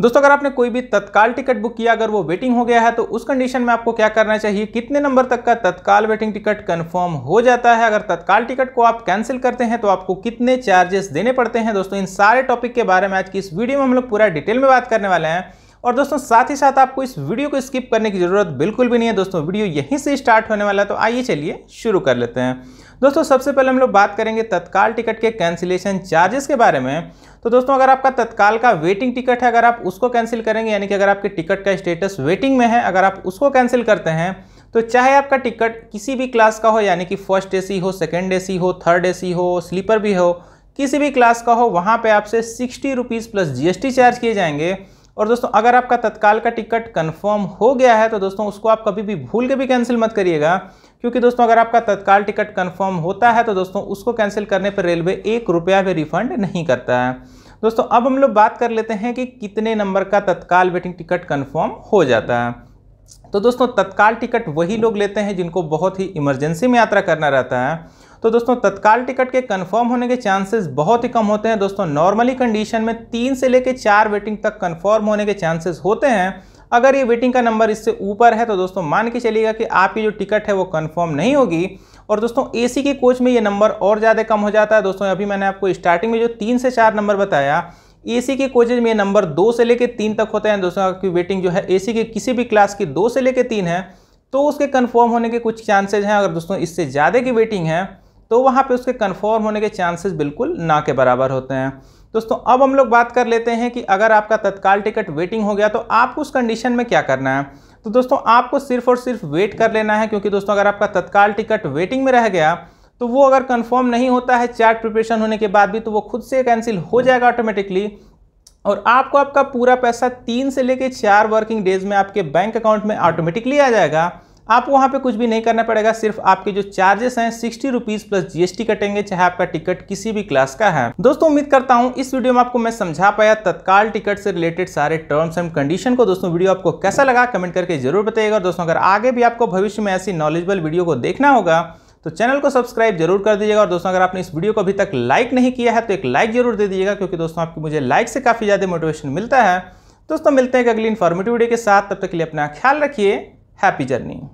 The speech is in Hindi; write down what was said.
दोस्तों अगर आपने कोई भी तत्काल टिकट बुक किया अगर वो वेटिंग हो गया है तो उस कंडीशन में आपको क्या करना चाहिए कितने नंबर तक का तत्काल वेटिंग टिकट कन्फर्म हो जाता है अगर तत्काल टिकट को आप कैंसिल करते हैं तो आपको कितने चार्जेस देने पड़ते हैं दोस्तों इन सारे टॉपिक के बारे में आज की इस वीडियो में हम लोग पूरा डिटेल में बात करने वाले हैं और दोस्तों साथ ही साथ आपको इस वीडियो को स्किप करने की ज़रूरत बिल्कुल भी नहीं है दोस्तों वीडियो यहीं से स्टार्ट होने वाला है तो आइए चलिए शुरू कर लेते हैं दोस्तों सबसे पहले हम लोग बात करेंगे तत्काल टिकट के कैंसिलेशन चार्जेस के बारे में तो दोस्तों अगर आपका तत्काल का वेटिंग टिकट है अगर आप उसको कैंसिल करेंगे यानी कि अगर आपके टिकट का स्टेटस वेटिंग में है अगर आप उसको कैंसिल करते हैं तो चाहे आपका टिकट किसी भी क्लास का हो यानी कि फर्स्ट ए हो सेकेंड ए हो थर्ड ए हो स्लीपर भी हो किसी भी क्लास का हो वहाँ पर आपसे sixty rupees plus G charge किए जाएंगे और दोस्तों अगर आपका तत्काल का टिकट कंफर्म हो गया है तो दोस्तों उसको आप कभी भी भूल के भी कैंसिल मत करिएगा क्योंकि दोस्तों अगर आपका तत्काल टिकट कन्फर्म होता है तो दोस्तों उसको कैंसिल करने पर रेलवे एक रुपया भी रिफंड नहीं करता है दोस्तों अब हम लोग बात कर लेते हैं कि कितने नंबर का तत्काल वेटिंग टिकट कन्फर्म हो जाता है तो दोस्तों तत्काल टिकट वही लोग लेते हैं जिनको बहुत ही इमरजेंसी में यात्रा करना रहता है तो दोस्तों तत्काल टिकट के कंफर्म होने के चांसेस बहुत ही कम होते हैं दोस्तों नॉर्मली कंडीशन में तीन से लेकर चार वेटिंग तक कंफर्म होने के चांसेस होते हैं अगर ये वेटिंग का नंबर इससे ऊपर है तो दोस्तों मान के चलिएगा कि आपकी जो टिकट है वो कन्फर्म नहीं होगी और दोस्तों एसी के कोच में ये नंबर और ज़्यादा कम हो जाता है दोस्तों अभी मैंने आपको स्टार्टिंग में जो तीन से चार नंबर बताया एसी के कोचेज में नंबर दो से लेकर तीन तक होते हैं दोस्तों आपकी वेटिंग जो है एसी के किसी भी क्लास की दो से लेकर तीन है तो उसके कन्फर्म होने के कुछ चांसेज हैं अगर दोस्तों इससे ज़्यादा की वेटिंग है तो वहाँ पे उसके कन्फर्म होने के चांसेस बिल्कुल ना के बराबर होते हैं दोस्तों अब हम लोग बात कर लेते हैं कि अगर आपका तत्काल टिकट वेटिंग हो गया तो आपको उस कंडीशन में क्या करना है तो दोस्तों आपको सिर्फ और सिर्फ वेट कर लेना है क्योंकि दोस्तों अगर आपका तत्काल टिकट वेटिंग में रह गया तो वो अगर कन्फर्म नहीं होता है चार्ट प्रिपरेशन होने के बाद भी तो वो खुद से कैंसिल हो जाएगा ऑटोमेटिकली और आपको आपका पूरा पैसा तीन से लेकर चार वर्किंग डेज में आपके बैंक अकाउंट में ऑटोमेटिकली आ जाएगा आपको वहाँ पे कुछ भी नहीं करना पड़ेगा सिर्फ आपके जो चार्जेस हैं सिक्सटी रुपीज़ प्लस जीएसटी कटेंगे चाहे आपका टिकट किसी भी क्लास का है दोस्तों उम्मीद करता हूँ इस वीडियो में आपको मैं समझा पाया तत्काल टिकट से रिलेटेड सारे टर्म्स एंड कंडीशन को दोस्तों वीडियो आपको कैसा लगा कमेंट करके जरूर बताइएगा और दोस्तों अगर आगे भी आपको भविष्य में ऐसी नॉलेजबल वीडियो को देखना होगा तो चैनल को सब्सक्राइब जरूर कर दीजिएगा और दोस्तों अगर आपने इस वीडियो को अभी तक लाइक नहीं किया है तो एक लाइक जरूर दे दीजिएगा क्योंकि दोस्तों आपकी मुझे लाइक से काफ़ी ज़्यादा मोटिवेशन मिलता है दोस्तों मिलते हैं अगली इन्फॉर्मेटिव वीडियो के साथ तब तक के लिए अपना ख्याल रखिए हैप्पी जर्नी